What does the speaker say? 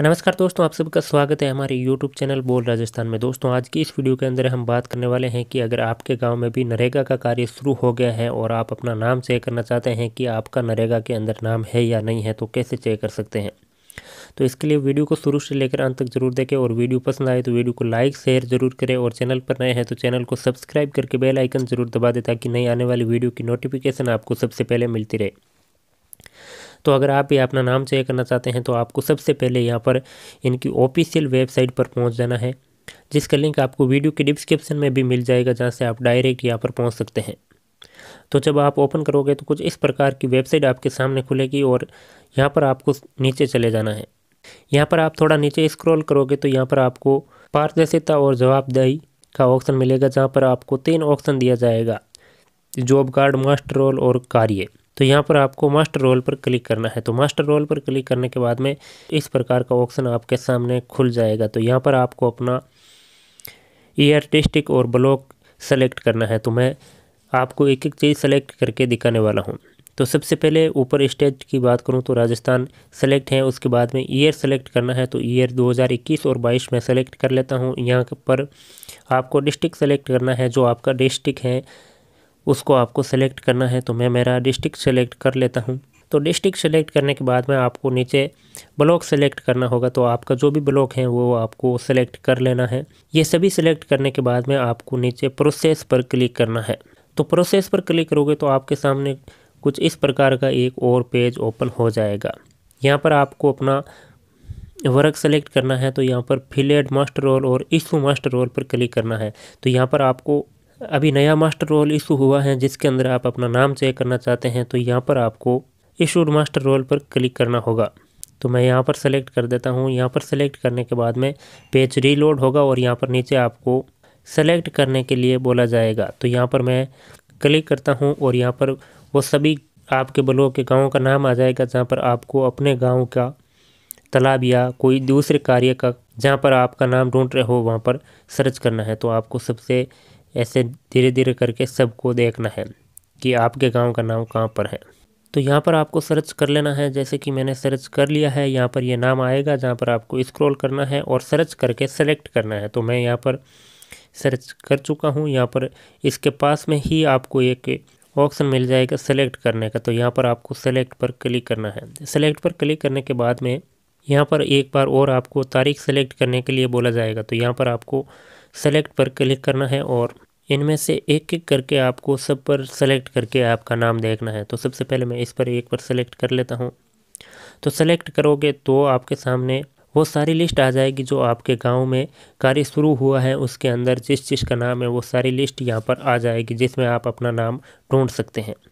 नमस्कार दोस्तों आप सबका स्वागत है हमारे YouTube चैनल बोल राजस्थान में दोस्तों आज की इस वीडियो के अंदर हम बात करने वाले हैं कि अगर आपके गांव में भी नरेगा का कार्य शुरू हो गया है और आप अपना नाम चेक करना चाहते हैं कि आपका नरेगा के अंदर नाम है या नहीं है तो कैसे चेक कर सकते हैं तो इसके लिए वीडियो को शुरू से लेकर अंत तक जरूर देखें और वीडियो पसंद आए तो वीडियो को लाइक शेयर जरूर करें और चैनल पर नए हैं तो चैनल को सब्सक्राइब करके बेल आइकन जरूर दबा दें ताकि नई आने वाली वीडियो की नोटिफिकेशन आपको सबसे पहले मिलती रहे तो अगर आप ये अपना नाम चेक करना चाहते हैं तो आपको सबसे पहले यहाँ पर इनकी ऑफिशियल वेबसाइट पर पहुँच जाना है जिसका लिंक आपको वीडियो के डिस्क्रिप्शन में भी मिल जाएगा जहाँ से आप डायरेक्ट यहाँ पर पहुँच सकते हैं तो जब आप ओपन करोगे तो कुछ इस प्रकार की वेबसाइट आपके सामने खुलेगी और यहाँ पर आपको नीचे चले जाना है यहाँ पर आप थोड़ा नीचे स्क्रॉल करोगे तो यहाँ पर आपको पारदर्शिता और जवाबदाही का ऑप्शन मिलेगा जहाँ पर आपको तीन ऑप्शन दिया जाएगा जॉब कार्ड मास्टर रोल और कार्य तो यहाँ पर आपको मास्टर रोल पर क्लिक करना है तो मास्टर रोल पर क्लिक करने के बाद में इस प्रकार का ऑप्शन आपके सामने खुल जाएगा तो यहाँ पर आपको अपना ईयर डिस्ट्रिक्ट और ब्लॉक सेलेक्ट करना है तो मैं आपको एक एक चीज़ सेलेक्ट करके दिखाने वाला हूँ तो सबसे पहले ऊपर स्टेट की बात करूँ तो राजस्थान सेलेक्ट है उसके बाद में ईयर सेलेक्ट करना है तो ईयर 2021 और 22 में सेलेक्ट कर लेता हूँ यहाँ पर आपको डिस्ट्रिक्ट सेलेक्ट करना है जो आपका डिस्ट्रिक्ट है उसको आपको सेलेक्ट करना है तो मैं मेरा डिस्ट्रिक्ट सेलेक्ट कर लेता हूँ तो डिस्ट्रिक्ट सेलेक्ट करने के बाद में आपको नीचे ब्लॉक सेलेक्ट करना होगा तो आपका जो भी ब्लॉक है वो आपको सेलेक्ट कर लेना है ये सभी सेलेक्ट करने के बाद में आपको नीचे प्रोसेस पर क्लिक करना है तो प्रोसेस पर क्लिक करोगे तो आपके सामने कुछ इस प्रकार का एक और पेज ओपन हो जाएगा यहाँ पर आपको अपना वर्क सेलेक्ट करना है तो यहाँ पर फिलेड मास्टर रोल और इशू मास्टर रोल पर क्लिक करना है तो यहाँ पर आपको अभी नया मास्टर रोल इशू हुआ है जिसके अंदर आप अपना नाम चेक करना चाहते हैं तो यहाँ पर आपको इशूड मास्टर रोल पर क्लिक करना होगा तो मैं यहाँ पर सेलेक्ट कर देता हूँ यहाँ पर सेलेक्ट करने के बाद में पेज रीलोड होगा और यहाँ पर नीचे आपको सेलेक्ट करने के लिए बोला जाएगा तो यहाँ पर मैं क्लिक करता हूँ और यहाँ पर वो सभी आपके ब्लॉक के गाँव का नाम आ जाएगा जहाँ पर आपको अपने गाँव का तालाब या कोई दूसरे कार्य का जहाँ पर आपका नाम ढूंढ रहे हो वहाँ पर सर्च करना है तो आपको सबसे ऐसे धीरे धीरे करके सबको देखना है कि आपके गांव का नाम कहाँ पर है तो यहाँ पर आपको सर्च कर लेना है जैसे कि मैंने सर्च कर लिया है यहाँ पर ये नाम आएगा जहाँ पर आपको स्क्रॉल करना है और सर्च करके सेलेक्ट करना है तो मैं यहाँ पर सर्च कर चुका हूँ यहाँ पर इसके पास में ही आपको एक ऑप्शन मिल जाएगा सेलेक्ट करने का तो यहाँ पर आपको सेलेक्ट पर क्लिक करना है सेलेक्ट पर क्लिक करने के बाद में यहाँ पर एक बार और आपको तारीख सेलेक्ट करने के लिए बोला जाएगा तो यहाँ पर आपको सेलेक्ट पर क्लिक करना है और इनमें से एक एक करके आपको सब पर सेलेक्ट करके आपका नाम देखना है तो सबसे पहले मैं इस पर एक पर सेलेक्ट कर लेता हूँ तो सेलेक्ट करोगे तो आपके सामने वो सारी लिस्ट आ जाएगी जो आपके गांव में कार्य शुरू हुआ है उसके अंदर जिस चीज़ का नाम है वो सारी लिस्ट यहाँ पर आ जाएगी जिसमें आप अपना नाम ढूंढ सकते हैं